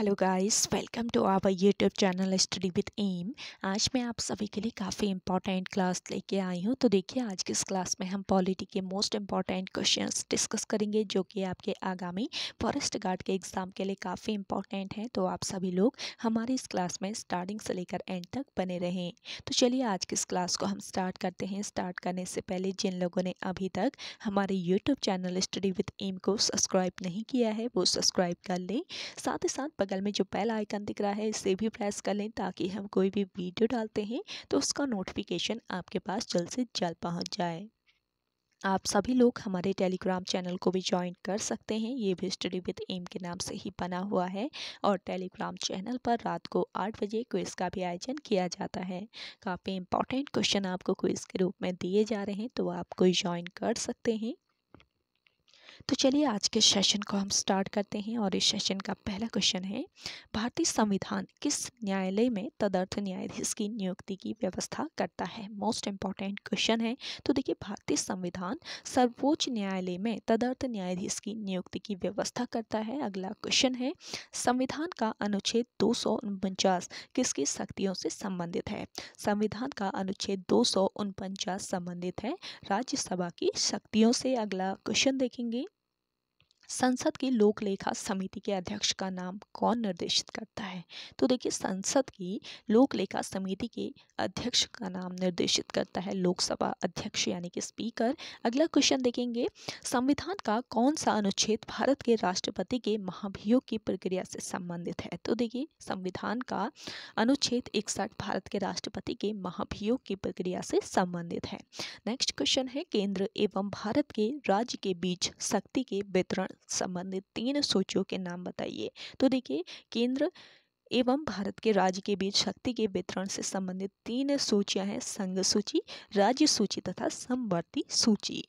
hello guys welcome to our YouTube channel study with M आज मैं आप सभी के लिए काफ़ी इंपॉर्टेंट क्लास लेके आई हूँ तो देखिए आज की इस क्लास में हम पॉलिटी के मोस्ट इंपॉर्टेंट क्वेश्चंस डिस्कस करेंगे जो कि आपके आगामी फॉरेस्ट गार्ड के एग्ज़ाम के लिए काफ़ी इंपॉर्टेंट हैं तो आप सभी लोग हमारी इस क्लास में स्टार्टिंग से लेकर एंड तक बने रहें तो चलिए आज की इस क्लास को हम स्टार्ट करते हैं स्टार्ट करने से पहले जिन लोगों ने अभी तक हमारे YouTube channel study with M को सब्सक्राइब नहीं किया है वो सब्सक्राइब कर लें साथ ही साथ बगल में जो बेल आइकन दिख रहा है इसे भी प्रेस कर लें ताकि हम कोई भी वीडियो डालते हैं तो उसका नोटिफिकेशन आपके पास जल्द से जल्द पहुँच जाए आप सभी लोग हमारे टेलीग्राम चैनल को भी ज्वाइन कर सकते हैं ये भी स्टडी विद एम के नाम से ही बना हुआ है और टेलीग्राम चैनल पर रात को आठ बजे क्विज़ का भी आयोजन किया जाता है काफ़ी इंपॉर्टेंट क्वेश्चन आपको क्विज़ के रूप में दिए जा रहे हैं तो आप कोई ज्वाइन कर सकते हैं तो चलिए आज के सेशन को हम स्टार्ट करते हैं और इस सेशन का पहला क्वेश्चन है भारतीय संविधान किस न्यायालय में तदर्थ न्यायाधीश की नियुक्ति की व्यवस्था करता है मोस्ट इम्पॉर्टेंट क्वेश्चन है तो देखिए भारतीय संविधान सर्वोच्च न्यायालय में तदर्थ न्यायाधीश की नियुक्ति की व्यवस्था करता है अगला क्वेश्चन है संविधान का अनुच्छेद दो किसकी शक्तियों से संबंधित है संविधान का अनुच्छेद दो संबंधित है राज्यसभा की शक्तियों से अगला क्वेश्चन देखेंगे संसद की लोक लेखा समिति के अध्यक्ष का नाम कौन निर्देशित करता है तो देखिए संसद की लोक लेखा समिति के अध्यक्ष का नाम निर्देशित करता है लोकसभा अध्यक्ष यानी कि स्पीकर अगला क्वेश्चन देखेंगे संविधान का कौन सा अनुच्छेद भारत के राष्ट्रपति के महाभियोग की प्रक्रिया से संबंधित है तो देखिए संविधान का अनुच्छेद इकसठ भारत के राष्ट्रपति के महाभियोग की प्रक्रिया से संबंधित है नेक्स्ट क्वेश्चन है केंद्र एवं भारत के राज्य के बीच शक्ति के वितरण संबंधित तीन सूचियों के नाम बताइए तो देखिए केंद्र एवं भारत के राज्य के बीच शक्ति के वितरण से संबंधित तीन सूचियां हैं संघ सूची राज्य सूची तथा समवर्ती सूची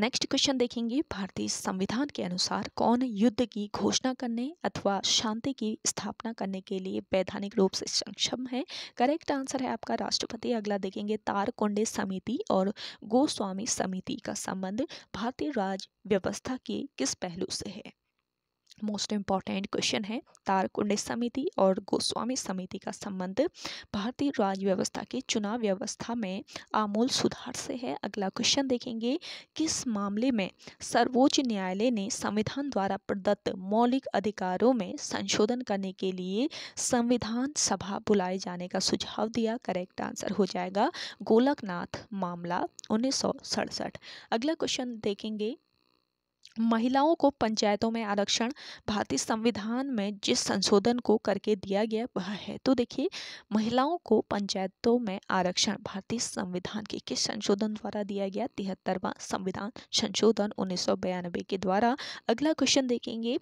नेक्स्ट क्वेश्चन देखेंगे भारतीय संविधान के अनुसार कौन युद्ध की घोषणा करने अथवा शांति की स्थापना करने के लिए वैधानिक रूप से सक्षम है करेक्ट आंसर है आपका राष्ट्रपति अगला देखेंगे तारकोंडे समिति और गोस्वामी समिति का संबंध भारतीय राज व्यवस्था के किस पहलू से है मोस्ट इम्पॉर्टेंट क्वेश्चन है तारकुंड समिति और गोस्वामी समिति का संबंध भारतीय राज्य व्यवस्था के चुनाव व्यवस्था में आमूल सुधार से है अगला क्वेश्चन देखेंगे किस मामले में सर्वोच्च न्यायालय ने संविधान द्वारा प्रदत्त मौलिक अधिकारों में संशोधन करने के लिए संविधान सभा बुलाए जाने का सुझाव दिया करेक्ट आंसर हो जाएगा गोलकनाथ मामला उन्नीस अगला क्वेश्चन देखेंगे महिलाओं को पंचायतों में आरक्षण भारतीय संविधान में जिस संशोधन को करके दिया गया वह है तो देखिए महिलाओं को पंचायतों में आरक्षण भारतीय संविधान के किस संशोधन द्वारा दिया गया तिहत्तरवा संविधान संशोधन उन्नीस के द्वारा अगला क्वेश्चन देखेंगे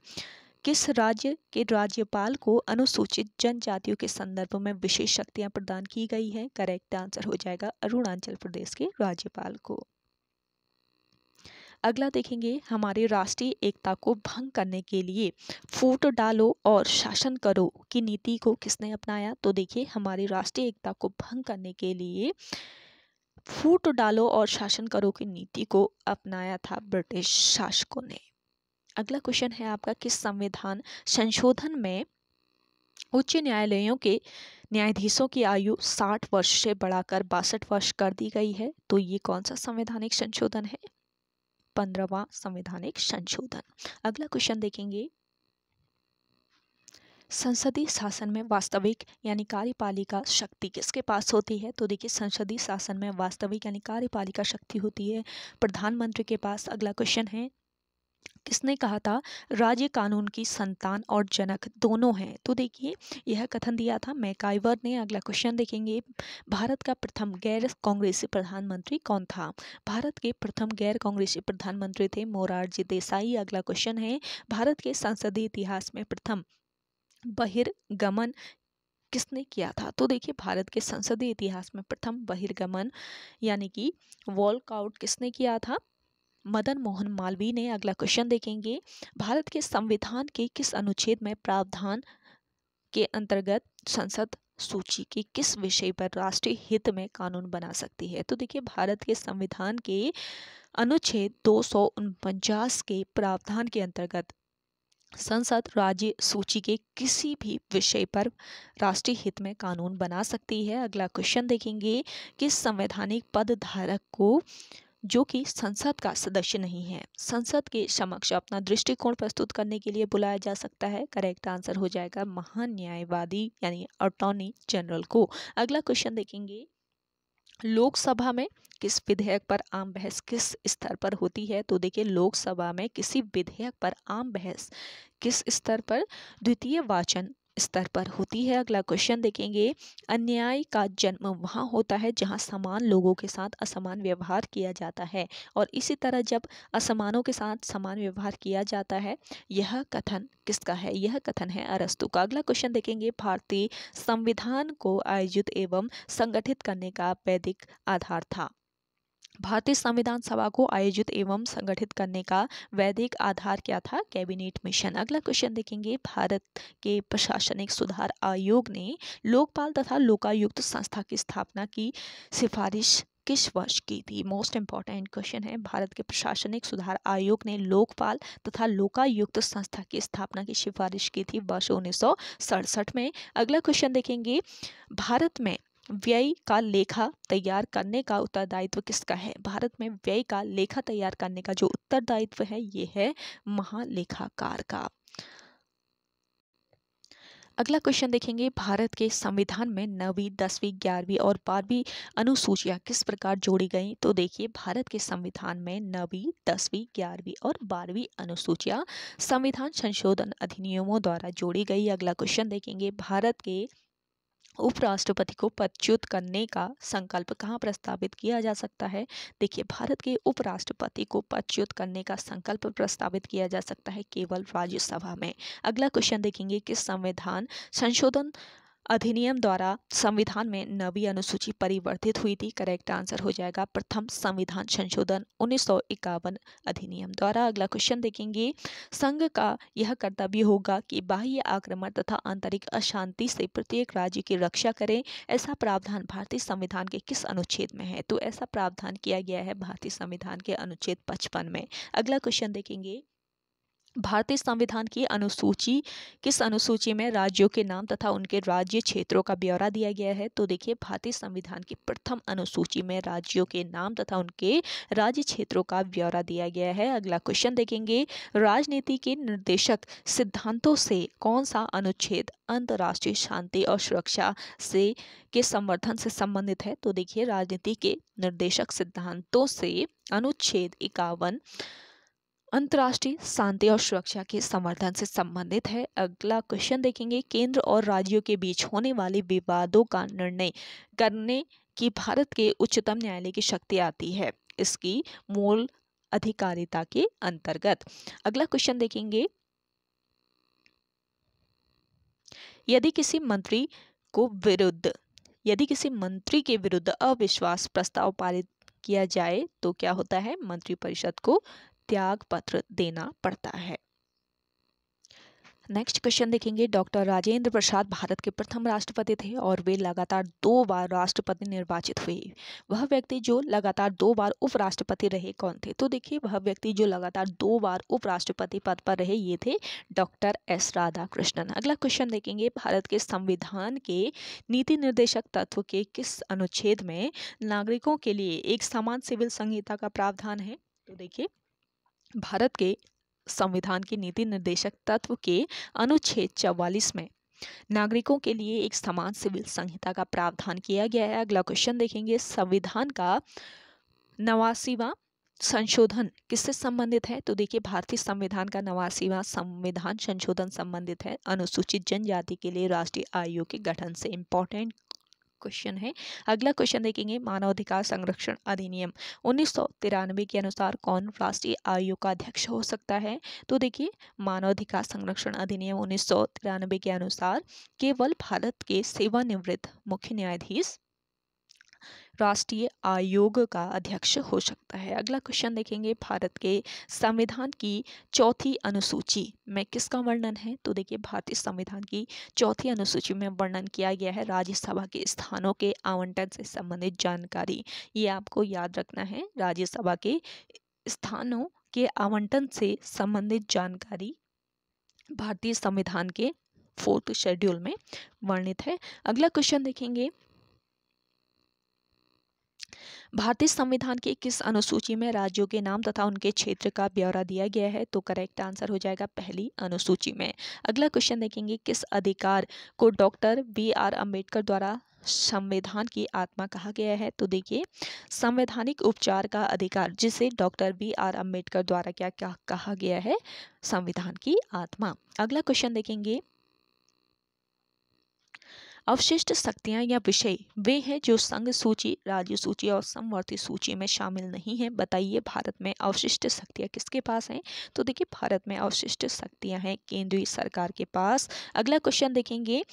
किस राज्य के राज्यपाल को अनुसूचित जनजातियों के संदर्भ में विशेष शक्तियां प्रदान की गई हैं करेक्ट आंसर हो जाएगा अरुणाचल प्रदेश के राज्यपाल को अगला देखेंगे हमारे राष्ट्रीय एकता को भंग करने के लिए फूट डालो और शासन करो की नीति को किसने अपनाया तो देखिए हमारी राष्ट्रीय एकता को भंग करने के लिए फूट डालो और शासन करो की नीति को अपनाया था ब्रिटिश शासकों ने अगला क्वेश्चन है आपका किस संविधान संशोधन में उच्च न्यायालयों के न्यायाधीशों की आयु 60 वर्ष से बढ़ाकर बासठ वर्ष कर दी गई है तो ये कौन सा संवैधानिक संशोधन है पंद्रहवा संवैधानिक संशोधन अगला क्वेश्चन देखेंगे संसदीय शासन में वास्तविक यानी कार्यपालिका शक्ति किसके पास होती है तो देखिए संसदीय शासन में वास्तविक यानी कार्यपालिका शक्ति होती है प्रधानमंत्री के पास अगला क्वेश्चन है किसने कहा था राज्य कानून की संतान और जनक दोनों हैं तो देखिए यह कथन दिया था मैकाइवर ने अगला क्वेश्चन देखेंगे भारत का प्रथम गैर कांग्रेसी प्रधानमंत्री कौन था भारत के प्रथम गैर कांग्रेसी प्रधानमंत्री थे मोरारजी देसाई अगला क्वेश्चन है भारत के संसदीय इतिहास में प्रथम बहिर्गमन किसने किया था तो देखिए भारत के संसदीय इतिहास में प्रथम बहिर्गमन यानी कि वॉलकआउट किसने किया था मदन मोहन मालवीय ने अगला क्वेश्चन देखेंगे भारत के संविधान के किस अनुच्छेद में प्रावधान के अंतर्गत संसद सूची की किस विषय पर राष्ट्रीय हित में कानून बना सकती है तो देखिए भारत के संविधान के अनुच्छेद दो के प्रावधान के अंतर्गत संसद राज्य सूची के किसी भी विषय पर राष्ट्रीय हित में कानून बना सकती है अगला क्वेश्चन देखेंगे किस संवैधानिक पद धारक को जो कि संसद का सदस्य नहीं है संसद के समक्ष अपना दृष्टिकोण प्रस्तुत करने के लिए बुलाया जा सकता है करेक्ट आंसर हो जाएगा महान न्यायवादी यानी अटॉर्नी जनरल को अगला क्वेश्चन देखेंगे लोकसभा में किस विधेयक पर आम बहस किस स्तर पर होती है तो देखिए लोकसभा में किसी विधेयक पर आम बहस किस स्तर पर द्वितीय वाचन स्तर पर होती है अगला क्वेश्चन देखेंगे अन्याय का जन्म वहाँ होता है जहाँ समान लोगों के साथ असमान व्यवहार किया जाता है और इसी तरह जब असमानों के साथ समान व्यवहार किया जाता है यह कथन किसका है यह कथन है अरस्तु का अगला क्वेश्चन देखेंगे भारतीय संविधान को आयोजित एवं संगठित करने का वैदिक आधार था भारतीय संविधान सभा को आयोजित एवं संगठित करने का वैदिक आधार क्या था कैबिनेट मिशन अगला क्वेश्चन देखेंगे भारत के प्रशासनिक सुधार आयोग ने लोकपाल तथा लोकायुक्त संस्था की स्थापना की सिफारिश किस वर्ष की थी मोस्ट इम्पॉर्टेंट क्वेश्चन है भारत के प्रशासनिक सुधार आयोग ने लोकपाल तथा लोकायुक्त संस्था की स्थापना की सिफारिश की थी वर्ष उन्नीस में अगला क्वेश्चन देखेंगे भारत में व्यय का लेखा तैयार करने का उत्तरदायित्व किसका है भारत में व्यय का लेखा तैयार करने का जो उत्तरदायित्व है ये है महालेखाकार का अगला क्वेश्चन देखेंगे भारत के संविधान में नवी दसवीं ग्यारहवीं और बारहवीं अनुसूचियां किस प्रकार जोड़ी गई तो देखिए भारत के संविधान में नवी दसवीं ग्यारहवीं और बारहवीं अनुसूचियां संविधान संशोधन अधिनियमों द्वारा जोड़ी गई अगला क्वेश्चन देखेंगे भारत के उपराष्ट्रपति को पदच्युत करने का संकल्प कहाँ प्रस्तावित किया जा सकता है देखिए भारत के उपराष्ट्रपति को पदच्युत करने का संकल्प प्रस्तावित किया जा सकता है केवल राज्यसभा में अगला क्वेश्चन देखेंगे कि संविधान संशोधन अधिनियम द्वारा संविधान में नवी अनुसूची परिवर्तित हुई थी करेक्ट आंसर हो जाएगा प्रथम संविधान संशोधन उन्नीस अधिनियम द्वारा अगला क्वेश्चन देखेंगे संघ का यह कर्तव्य होगा कि बाह्य आक्रमण तथा आंतरिक अशांति से प्रत्येक राज्य की रक्षा करें ऐसा प्रावधान भारतीय संविधान के किस अनुच्छेद में है तो ऐसा प्रावधान किया गया है भारतीय संविधान के अनुच्छेद पचपन में अगला क्वेश्चन देखेंगे भारतीय संविधान की अनुसूची किस अनुसूची में राज्यों के नाम तथा उनके राज्य क्षेत्रों का ब्यौरा दिया गया है तो देखिए भारतीय संविधान की प्रथम अनुसूची में राज्यों के नाम तथा उनके राज्य क्षेत्रों का ब्यौरा दिया गया है अगला क्वेश्चन देखेंगे राजनीति के निर्देशक सिद्धांतों से कौन सा अनुच्छेद अंतर्राष्ट्रीय शांति और सुरक्षा से के संवर्धन से संबंधित है तो देखिए राजनीति के निर्देशक सिद्धांतों से अनुच्छेद इक्यावन अंतर्राष्ट्रीय शांति और सुरक्षा के संवर्धन से संबंधित है अगला क्वेश्चन देखेंगे केंद्र और राज्यों के बीच होने वाले विवादों का निर्णय करने की भारत के उच्चतम न्यायालय की शक्ति आती है इसकी मूल अधिकारिता के अंतर्गत अगला क्वेश्चन देखेंगे यदि किसी मंत्री को विरुद्ध यदि किसी मंत्री के विरुद्ध अविश्वास प्रस्ताव पारित किया जाए तो क्या होता है मंत्रिपरिषद को त्याग पत्र देना पड़ता है नेक्स्ट क्वेश्चन देखेंगे डॉक्टर राजेंद्र प्रसाद भारत के प्रथम राष्ट्रपति थे और वे लगातार दो बार राष्ट्रपति निर्वाचित हुए वह व्यक्ति जो लगातार दो बार उपराष्ट्रपति रहे कौन थे तो देखिए वह व्यक्ति जो लगातार दो बार उपराष्ट्रपति पद पर रहे ये थे डॉक्टर एस राधाकृष्णन अगला क्वेश्चन देखेंगे भारत के संविधान के नीति निर्देशक तत्व के किस अनुच्छेद में नागरिकों के लिए एक समान सिविल संहिता का प्रावधान है तो देखिए भारत के संविधान के नीति निर्देशक तत्व के अनुच्छेद चौवालीस में नागरिकों के लिए एक समान सिविल संहिता का प्रावधान किया गया है अगला क्वेश्चन देखेंगे संविधान का नवासीवा संशोधन किससे संबंधित है तो देखिए भारतीय संविधान का नवासीवा संविधान संशोधन संबंधित है अनुसूचित जनजाति के लिए राष्ट्रीय आयोग के गठन से इम्पोर्टेंट क्वेश्चन है अगला क्वेश्चन देखेंगे मानवाधिकार संरक्षण अधिनियम उन्नीस के अनुसार कौन राष्ट्रीय आयोग का अध्यक्ष हो सकता है तो देखिए मानवाधिकार संरक्षण अधिनियम उन्नीस के अनुसार केवल भारत के सेवानिवृत्त मुख्य न्यायाधीश राष्ट्रीय आयोग का अध्यक्ष हो सकता है अगला क्वेश्चन देखेंगे भारत के संविधान की चौथी अनुसूची में किसका वर्णन है तो देखिए भारतीय संविधान की चौथी अनुसूची में वर्णन किया गया है राज्यसभा के स्थानों के आवंटन से संबंधित जानकारी ये आपको याद रखना है राज्यसभा के स्थानों के आवंटन से संबंधित जानकारी भारतीय संविधान के फोर्थ शेड्यूल में वर्णित है अगला क्वेश्चन देखेंगे भारतीय संविधान की किस अनुसूची में राज्यों के नाम तथा उनके क्षेत्र का ब्यौरा दिया गया है तो करेक्ट आंसर हो जाएगा पहली अनुसूची में अगला क्वेश्चन देखेंगे किस अधिकार को डॉक्टर बी आर अम्बेडकर द्वारा संविधान की आत्मा कहा गया है तो देखिए संवैधानिक उपचार का अधिकार जिसे डॉक्टर बी आर अम्बेडकर द्वारा क्या क्या कहा गया है संविधान की आत्मा अगला क्वेश्चन देखेंगे अवशिष्ट शक्तियाँ या विषय वे हैं जो संघ सूची राज्य सूची और समवर्ती सूची में शामिल नहीं हैं बताइए भारत में अवशिष्ट शक्तियाँ किसके पास हैं तो देखिए भारत में अवशिष्ट शक्तियाँ हैं केंद्रीय सरकार के पास अगला क्वेश्चन देखेंगे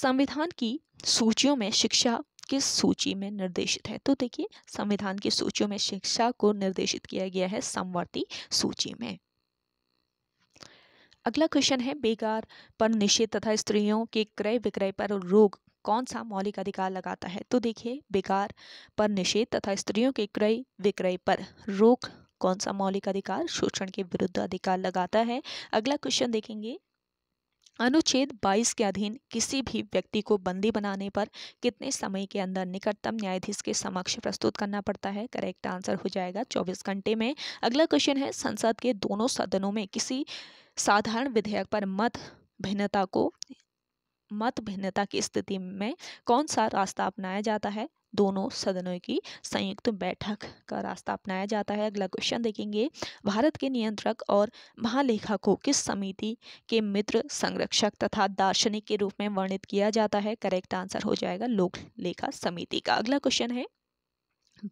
संविधान की सूचियों में शिक्षा किस सूची में निर्देशित है तो देखिए संविधान की सूचियों में शिक्षा को निर्देशित किया गया है समवर्ती सूची में अगला क्वेश्चन है बेकार पर निषेध तथा स्त्रियों के क्रय विक्रय पर रोक कौन सा मौलिक अधिकार लगाता है तो देखिए बेकार पर निषेध तथा स्त्रियों के क्रय विक्रय पर रोक कौन सा मौलिक अधिकार शोषण के विरुद्ध अधिकार लगाता है अगला क्वेश्चन देखेंगे अनुच्छेद 22 के अधीन किसी भी व्यक्ति को बंदी बनाने पर कितने समय के अंदर निकटतम न्यायाधीश के समक्ष प्रस्तुत करना पड़ता है करेक्ट आंसर हो जाएगा 24 घंटे में अगला क्वेश्चन है संसद के दोनों सदनों में किसी साधारण विधेयक पर मत भिन्नता को मत भिन्नता की स्थिति में कौन सा रास्ता अपनाया जाता है दोनों सदनों की संयुक्त बैठक का रास्ता अपनाया जाता है अगला क्वेश्चन देखेंगे भारत के नियंत्रक और महालेखा को किस समिति के मित्र संरक्षक तथा दार्शनिक के रूप में वर्णित किया जाता है करेक्ट आंसर हो जाएगा लोक लेखा समिति का अगला क्वेश्चन है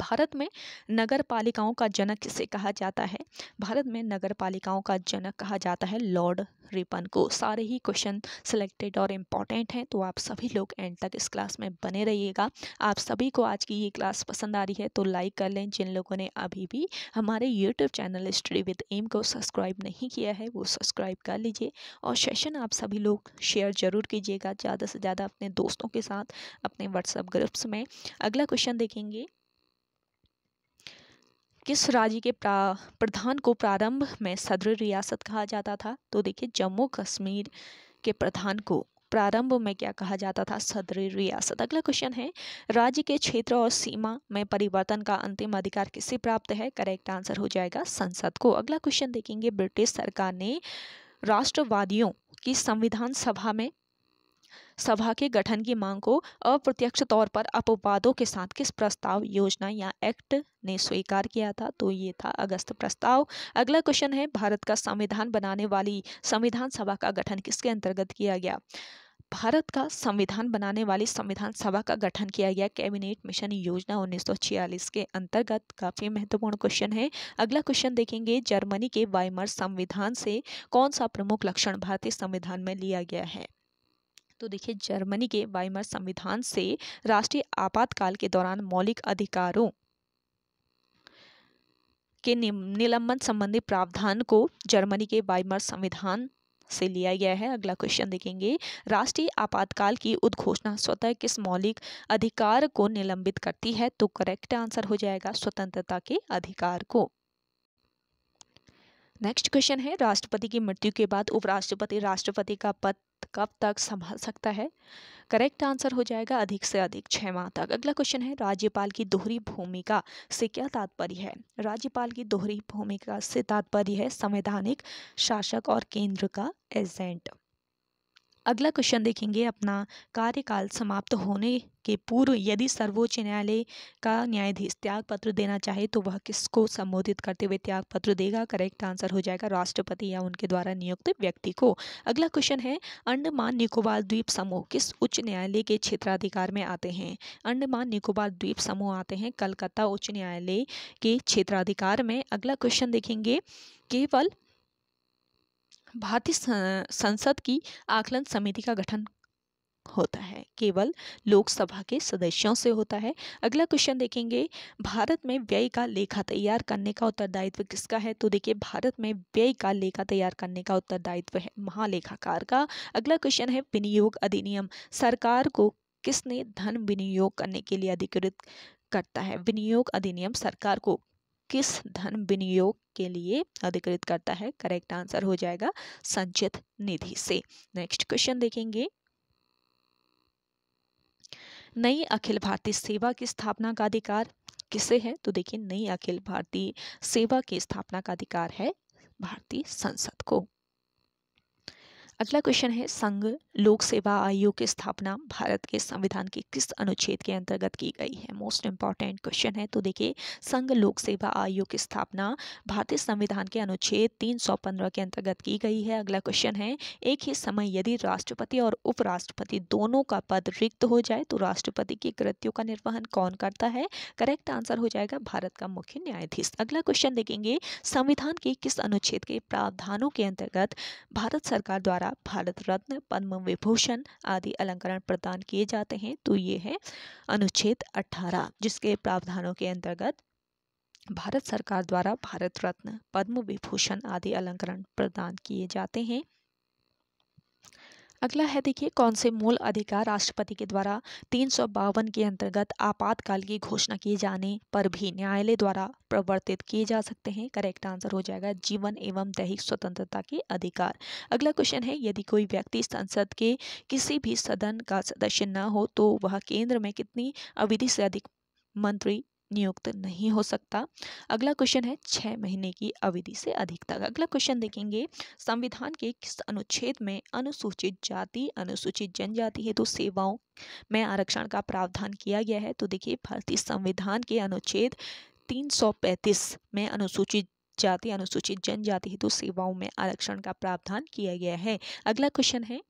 भारत में नगर पालिकाओं का जनक किसे कहा जाता है भारत में नगर पालिकाओं का जनक कहा जाता है लॉर्ड रिपन को सारे ही क्वेश्चन सिलेक्टेड और इम्पॉर्टेंट हैं तो आप सभी लोग एंड तक इस क्लास में बने रहिएगा आप सभी को आज की ये क्लास पसंद आ रही है तो लाइक कर लें जिन लोगों ने अभी भी हमारे YouTube channel study with M को सब्सक्राइब नहीं किया है वो सब्सक्राइब कर लीजिए और सेशन आप सभी लोग शेयर ज़रूर कीजिएगा ज़्यादा से ज़्यादा अपने दोस्तों के साथ अपने व्हाट्सएप ग्रुप्स में अगला क्वेश्चन देखेंगे किस राज्य के प्रधान को प्रारंभ में सदर रियासत कहा जाता था तो देखिए जम्मू कश्मीर के प्रधान को प्रारंभ में क्या कहा जाता था सदर रियासत अगला क्वेश्चन है राज्य के क्षेत्र और सीमा में परिवर्तन का अंतिम अधिकार किससे प्राप्त है करेक्ट आंसर हो जाएगा संसद को अगला क्वेश्चन देखेंगे ब्रिटिश सरकार ने राष्ट्रवादियों की संविधान सभा में सभा के गठन की मांग को अप्रत्यक्ष तौर पर अपवादों के साथ किस प्रस्ताव योजना या एक्ट ने स्वीकार किया था तो ये था अगस्त प्रस्ताव अगला क्वेश्चन है भारत का संविधान बनाने वाली संविधान सभा का गठन किसके अंतर्गत किया गया भारत का संविधान बनाने वाली संविधान सभा का गठन किया गया कैबिनेट मिशन योजना 1946 के अंतर्गत काफ़ी महत्वपूर्ण क्वेश्चन है अगला क्वेश्चन देखेंगे जर्मनी के वाइमर संविधान से कौन सा प्रमुख लक्षण भारतीय संविधान में लिया गया है तो देखिए जर्मनी के वाइमर संविधान से राष्ट्रीय आपातकाल के दौरान मौलिक अधिकारों के निलंबन संबंधी प्रावधान को जर्मनी के वाइमर संविधान से लिया गया है अगला क्वेश्चन देखेंगे राष्ट्रीय आपातकाल की उद्घोषणा स्वतः किस मौलिक अधिकार को निलंबित करती है तो करेक्ट आंसर हो जाएगा स्वतंत्रता के अधिकार को नेक्स्ट क्वेश्चन है राष्ट्रपति की मृत्यु के बाद उपराष्ट्रपति राष्ट्रपति का पद कब तक संभाल सकता है करेक्ट आंसर हो जाएगा अधिक से अधिक छः माह तक अगला क्वेश्चन है राज्यपाल की दोहरी भूमिका से क्या तात्पर्य है राज्यपाल की दोहरी भूमिका से तात्पर्य है संवैधानिक शासक और केंद्र का एजेंट अगला क्वेश्चन देखेंगे अपना कार्यकाल समाप्त होने के पूर्व यदि सर्वोच्च न्यायालय का न्यायाधीश त्याग पत्र देना चाहे तो वह किसको संबोधित करते हुए त्याग पत्र देगा करेक्ट आंसर हो जाएगा राष्ट्रपति या उनके द्वारा नियुक्त व्यक्ति को अगला क्वेश्चन है अंडमान निकोबार द्वीप समूह किस उच्च न्यायालय के क्षेत्राधिकार में आते हैं अंडमान निकोबार द्वीप समूह आते हैं कलकत्ता उच्च न्यायालय के क्षेत्राधिकार में अगला क्वेश्चन देखेंगे केवल भारतीय संसद की आकलन समिति का गठन होता है केवल लोकसभा के सदस्यों से होता है अगला क्वेश्चन देखेंगे भारत में व्यय का लेखा तैयार करने का उत्तरदायित्व किसका है तो देखिए भारत में व्यय का लेखा तैयार करने का उत्तरदायित्व है महालेखाकार का अगला क्वेश्चन है विनियोग अधिनियम सरकार को किसने धन विनियोग करने के लिए अधिकृत करता है विनियोग अधिनियम सरकार को किस धन विनियोग के लिए अधिकृत करता है करेक्ट आंसर हो जाएगा संचित निधि से नेक्स्ट क्वेश्चन देखेंगे नई अखिल भारतीय सेवा की स्थापना का अधिकार किसे है तो देखिए नई अखिल भारतीय सेवा की स्थापना का अधिकार है भारतीय संसद को अगला क्वेश्चन है संघ लोक सेवा आयोग की स्थापना भारत के संविधान के किस अनुच्छेद के अंतर्गत की गई है मोस्ट इंपॉर्टेंट क्वेश्चन है तो देखिए संघ लोक सेवा आयोग की स्थापना भारतीय संविधान के अनुच्छेद 315 के अंतर्गत की गई है अगला क्वेश्चन है एक ही समय यदि राष्ट्रपति और उपराष्ट्रपति दोनों का पद रिक्त हो जाए तो राष्ट्रपति की कृत्यों का निर्वहन कौन करता है करेक्ट आंसर हो जाएगा भारत का मुख्य न्यायाधीश अगला क्वेश्चन देखेंगे संविधान के किस अनुच्छेद के प्रावधानों के अंतर्गत भारत सरकार द्वारा द्वारा भारत रत्न पद्म विभूषण आदि अलंकरण प्रदान किए जाते हैं तो ये है अनुच्छेद 18 जिसके प्रावधानों के अंतर्गत भारत सरकार द्वारा भारत रत्न पद्म विभूषण आदि अलंकरण प्रदान किए जाते हैं अगला है देखिए कौन से मूल अधिकार राष्ट्रपति के द्वारा तीन के अंतर्गत आपातकाल की घोषणा किए जाने पर भी न्यायालय द्वारा प्रवर्तित किए जा सकते हैं करेक्ट आंसर हो जाएगा जीवन एवं दैहिक स्वतंत्रता के अधिकार अगला क्वेश्चन है यदि कोई व्यक्ति संसद के किसी भी सदन का सदस्य न हो तो वह केंद्र में कितनी अविधि से अधिक मंत्री नियुक्त नहीं हो सकता अगला क्वेश्चन है छः महीने की अवधि से अधिक तक अगला क्वेश्चन देखेंगे संविधान के किस अनुच्छेद में अनुसूचित जाति अनुसूचित जनजाति हेतु तो सेवाओं में आरक्षण का प्रावधान किया गया है तो देखिए भारतीय संविधान के अनुच्छेद 335 में अनुसूचित जाति अनुसूचित जनजाति हेतु तो सेवाओं में आरक्षण का प्रावधान किया गया है अगला क्वेश्चन है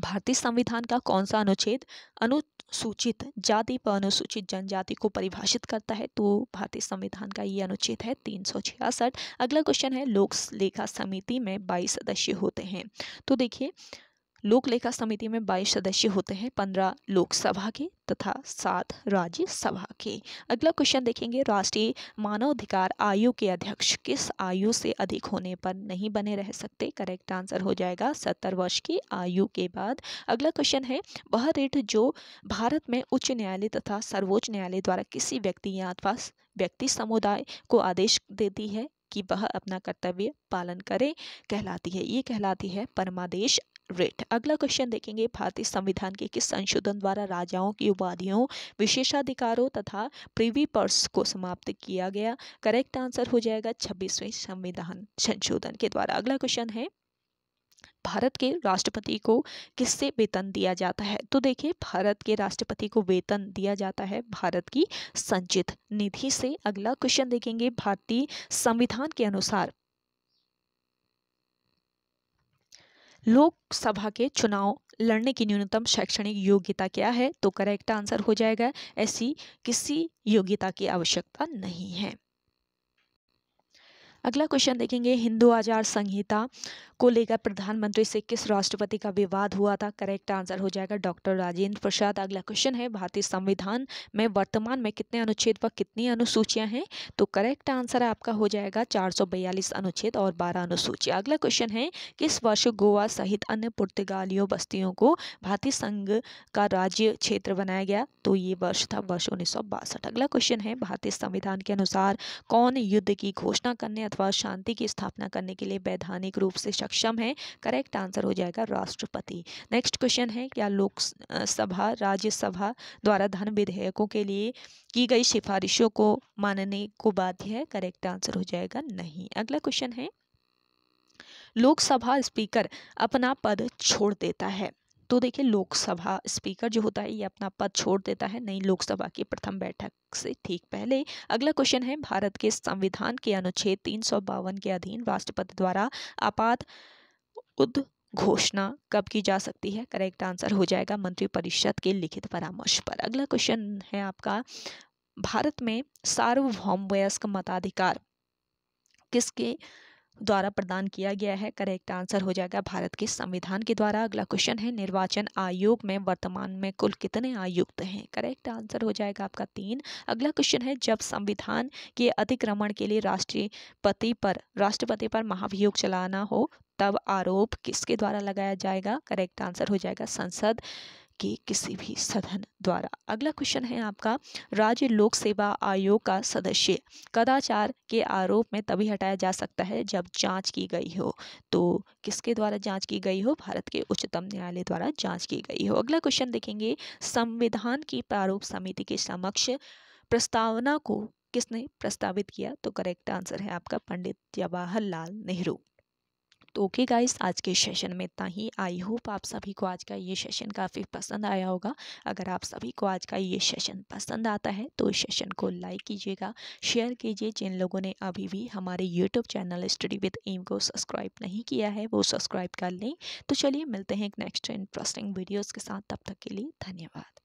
भारतीय संविधान का कौन सा अनुच्छेद अनुसूचित जाति पर अनुसूचित जनजाति को परिभाषित करता है तो भारतीय संविधान का ये अनुच्छेद है तीन सौ छियासठ अगला क्वेश्चन है लोक लेखा समिति में बाईस सदस्य होते हैं तो देखिए लोक लेखा समिति में बाईस सदस्य होते हैं पंद्रह लोकसभा के तथा सात राज्यसभा के अगला क्वेश्चन देखेंगे राष्ट्रीय मानवाधिकार आयोग के अध्यक्ष किस आयु से अधिक होने पर नहीं बने रह सकते करेक्ट आंसर हो जाएगा सत्तर वर्ष की आयु के बाद अगला क्वेश्चन है वह रेट जो भारत में उच्च न्यायालय तथा सर्वोच्च न्यायालय द्वारा किसी व्यक्ति या अथवा व्यक्ति समुदाय को आदेश देती है कि वह अपना कर्तव्य पालन करे कहलाती है ये कहलाती है परमादेश रेट अगला क्वेश्चन देखेंगे भारतीय संविधान के किस संशोधन द्वारा राजाओं की उपाधियों विशेषाधिकारों तथा प्रीवी पर्स को समाप्त किया गया करेक्ट आंसर हो जाएगा छब्बीसवें संविधान संशोधन के द्वारा अगला क्वेश्चन है भारत के राष्ट्रपति को किससे वेतन दिया जाता है तो देखिए भारत के राष्ट्रपति को वेतन दिया जाता है भारत की संचित निधि से अगला क्वेश्चन देखेंगे भारतीय संविधान के अनुसार लोकसभा के चुनाव लड़ने की न्यूनतम शैक्षणिक योग्यता क्या है तो करेक्ट आंसर हो जाएगा ऐसी किसी योग्यता की आवश्यकता नहीं है अगला क्वेश्चन देखेंगे हिंदू आचार संहिता को लेकर प्रधानमंत्री से किस राष्ट्रपति का विवाद हुआ था करेक्ट आंसर हो जाएगा डॉक्टर राजेंद्र प्रसाद अगला क्वेश्चन है भारतीय संविधान में वर्तमान में कितने अनुच्छेद व कितनी अनुसूचियां हैं तो करेक्ट आंसर आपका हो जाएगा चार अनुच्छेद और बारह अनुसूचियाँ अगला क्वेश्चन है किस वर्ष गोवा सहित अन्य पुर्तगालियों बस्तियों को भारतीय संघ का राज्य क्षेत्र बनाया गया तो ये वर्ष था वर्ष उन्नीस अगला क्वेश्चन है भारतीय संविधान के अनुसार कौन युद्ध की घोषणा करने अथवा शांति की स्थापना करने के लिए वैधानिक रूप से सक्षम है करेक्ट आंसर हो जाएगा राष्ट्रपति नेक्स्ट क्वेश्चन है क्या लोकसभा राज्यसभा द्वारा धन विधेयकों के लिए की गई सिफारिशों को मानने को बाध्य है करेक्ट आंसर हो जाएगा नहीं अगला क्वेश्चन है लोकसभा स्पीकर अपना पद छोड़ देता है तो देखिए लोकसभा स्पीकर जो होता है ये अपना पद छोड़ देता है नई लोकसभा की प्रथम बैठक से ठीक पहले अगला क्वेश्चन है भारत के संविधान के अनुच्छेद तीन के अधीन राष्ट्रपति द्वारा आपात उद घोषणा कब की जा सकती है करेक्ट आंसर हो जाएगा मंत्रिपरिषद के लिखित परामर्श पर अगला क्वेश्चन है आपका भारत में सार्वभौम वयस्क मताधिकार किसके द्वारा प्रदान किया गया है करेक्ट आंसर हो जाएगा भारत के संविधान के द्वारा अगला क्वेश्चन है निर्वाचन आयोग में वर्तमान में कुल कितने आयुक्त हैं करेक्ट आंसर हो जाएगा आपका तीन अगला क्वेश्चन है जब संविधान के अतिक्रमण के लिए राष्ट्रपति पर राष्ट्रपति पर महाभियोग चलाना हो तब आरोप किसके द्वारा लगाया जाएगा करेक्ट आंसर हो जाएगा संसद के किसी भी सदन द्वारा अगला क्वेश्चन है आपका राज्य लोक सेवा आयोग का सदस्य कदाचार के आरोप में तभी हटाया जा सकता है जब जांच की गई हो तो किसके द्वारा जांच की गई हो भारत के उच्चतम न्यायालय द्वारा जांच की गई हो अगला क्वेश्चन देखेंगे संविधान की प्रारूप समिति के समक्ष प्रस्तावना को किसने प्रस्तावित किया तो करेक्ट आंसर है आपका पंडित जवाहरलाल नेहरू तो ओके गाइस आज के सेशन में इतना ही आई होप आप सभी को आज का ये सेशन काफ़ी पसंद आया होगा अगर आप सभी को आज का ये सेशन पसंद आता है तो इस सेशन को लाइक कीजिएगा शेयर कीजिए जिन लोगों ने अभी भी हमारे YouTube channel study with M को सब्सक्राइब नहीं किया है वो सब्सक्राइब कर लें तो चलिए मिलते हैं एक नेक्स्ट इंटरेस्टिंग वीडियोज़ के साथ तब तक के लिए धन्यवाद